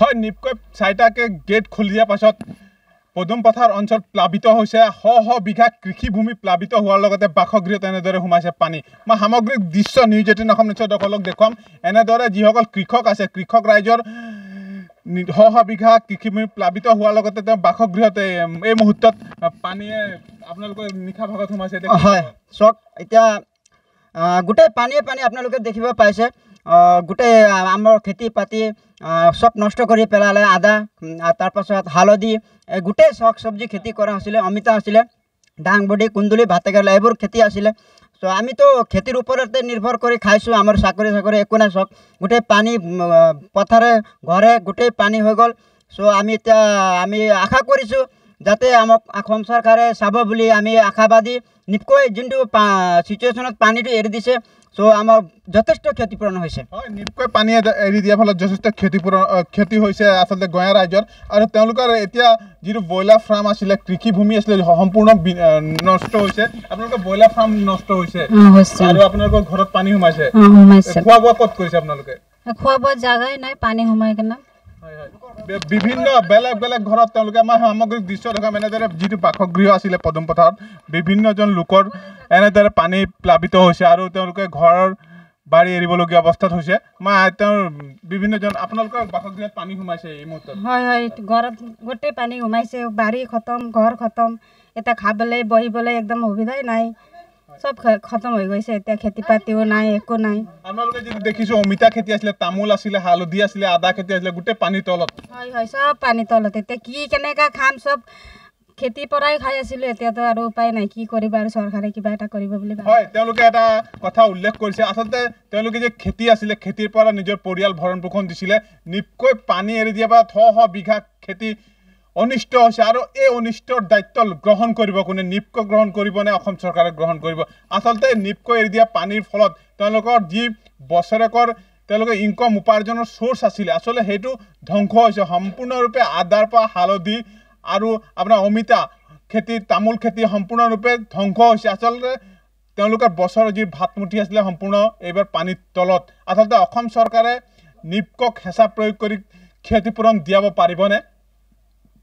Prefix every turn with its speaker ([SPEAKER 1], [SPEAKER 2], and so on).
[SPEAKER 1] হয় নিপকৈ চাৰিটাকে গেট খুলি দিয়াৰ পাছত পদুম পথাৰ অঞ্চল প্লাৱিত হৈছে শ শ বিঘা কৃষিভূমি প্লাৱিত হোৱাৰ লগতে বাসগৃহত এনেদৰে সোমাইছে পানী মই সামগ্ৰিক দৃশ্য নিউজ এইটিন অসম নিশ্চয় দখলক দেখুৱাম এনেদৰে যিসকল কৃষক আছে কৃষক ৰাইজৰ শ শ বিঘা কৃষিভূমি প্লাৱিত হোৱাৰ লগতে তেওঁ বাসগৃহতে এই মুহূৰ্তত পানীয়ে আপোনালোকৰ নিশা ভাগত সোমাইছে হয় চাওক এতিয়া
[SPEAKER 2] গোটেই পানীয়ে পানী আপোনালোকে দেখিব পাইছে গোটেই আমাৰ খেতি পাতি চব নষ্ট কৰি পেলালে আদা তাৰপাছত হালধি এই গোটেই চক চব্জি খেতি কৰা হৈছিলে অমিতা আছিলে ডাংবডি কুন্দুলি ভাতেকেৰেলা এইবোৰ খেতি আছিলে চ' আমিতো খেতিৰ ওপৰতে নিৰ্ভৰ কৰি খাইছোঁ আমাৰ চাকৰি চাকৰি একো নাই চক গোটেই পানী পথাৰে ঘৰে গোটেই পানী হৈ গ'ল চ' আমি এতিয়া আমি আশা কৰিছোঁ যাতে আমাক অসম চৰকাৰে চাব বুলি আমি আশাবাদী নিপকৈ যোনটো চিটুৱেশ্যনত পানীটো এৰি দিছে
[SPEAKER 1] চ' আমাৰ যথেষ্ট ক্ষতিপূৰণ হৈছে হয় নিপকৈ পানী এৰি দিয়াৰ যথেষ্ট ক্ষতিপূৰণ ক্ষতি হৈছে আচলতে গঞা ৰাইজৰ আৰু তেওঁলোকৰ এতিয়া যিটো ব্ৰইলাৰ ফাৰ্ম আছিলে কৃষিভূমি আছিলে সম্পূৰ্ণ নষ্ট হৈছে আপোনালোকৰ ব্ৰইলাৰ ফাৰ্ম নষ্ট হৈছে আৰু আপোনালোকৰ ঘৰত পানী সোমাইছে খোৱা বোৱা ক'ত কৰিছে আপোনালোকে
[SPEAKER 3] খোৱা বোৱা নাই পানী সোমাই কিনে
[SPEAKER 1] বিভিন্ন বেলেগ বেলেগ ঘৰত তেওঁলোকে আমাৰ সামগ্ৰিক দৃশ্য দেখাম এনেদৰে যিটো বাসগৃহ আছিলে পদুমপথাৰত বিভিন্নজন লোকৰ এনেদৰে পানী প্লাৱিত হৈছে আৰু তেওঁলোকে ঘৰৰ বাৰী এৰিবলগীয়া অৱস্থাত হৈছে মই তেওঁৰ বিভিন্নজন আপোনালোকৰ বাসগৃহত পানী সোমাইছে এই মুহূৰ্তত
[SPEAKER 3] হয় হয় ঘৰত গোটেই পানী সোমাইছে বাৰী খতম ঘৰ খতম এতিয়া খাবলৈ বহিবলৈ একদম সুবিধাই নাই চব খতম হৈ গৈছে এতিয়া খেতি পাতিও নাই একো নাই
[SPEAKER 1] আপোনালোকে অমিতা খেতি আছিলে তামোল আছিলে হালধি আছিলে আদা খেতি আছিলে গোটেই পানী তলত
[SPEAKER 3] হয় হয় চব পানী তলত এতিয়া কি কেনেকৈ খাম চব খেতিৰ পৰাই খাই আছিলোঁ এতিয়াতো আৰু উপায় নাই কি কৰিব আৰু চৰকাৰে কিবা এটা কৰিব বুলি হয়
[SPEAKER 1] তেওঁলোকে এটা কথা উল্লেখ কৰিছে আচলতে তেওঁলোকে যে খেতি আছিলে খেতিৰ পৰা নিজৰ পৰিয়াল ভৰণ পোষণ দিছিলে নিপকৈ পানী এৰি দিয়াৰ পৰা থ বিঘা খেতি অনিষ্ট হৈছে আৰু এই অনিষ্টৰ দায়িত্ব গ্ৰহণ কৰিব কোনে নিপকো গ্ৰহণ কৰিব নে অসম চৰকাৰে গ্ৰহণ কৰিব আচলতে নিপকো এৰি দিয়া পানীৰ ফলত তেওঁলোকৰ যি বছৰেকৰ তেওঁলোকে ইনকম উপাৰ্জনৰ চ'ৰ্চ আছিলে আচলতে সেইটো ধ্বংস হৈছে সম্পূৰ্ণৰূপে আদাৰ পৰা হালধি আৰু আপোনাৰ অমিতা খেতি তামোল খেতি সম্পূৰ্ণৰূপে ধ্বংস হৈছে আচলতে তেওঁলোকৰ বছৰৰ যি ভাতমুঠি আছিলে সম্পূৰ্ণ এইবাৰ পানীৰ তলত আচলতে অসম চৰকাৰে নিপকক হেঁচা প্ৰয়োগ কৰি ক্ষতিপূৰণ দিয়াব পাৰিবনে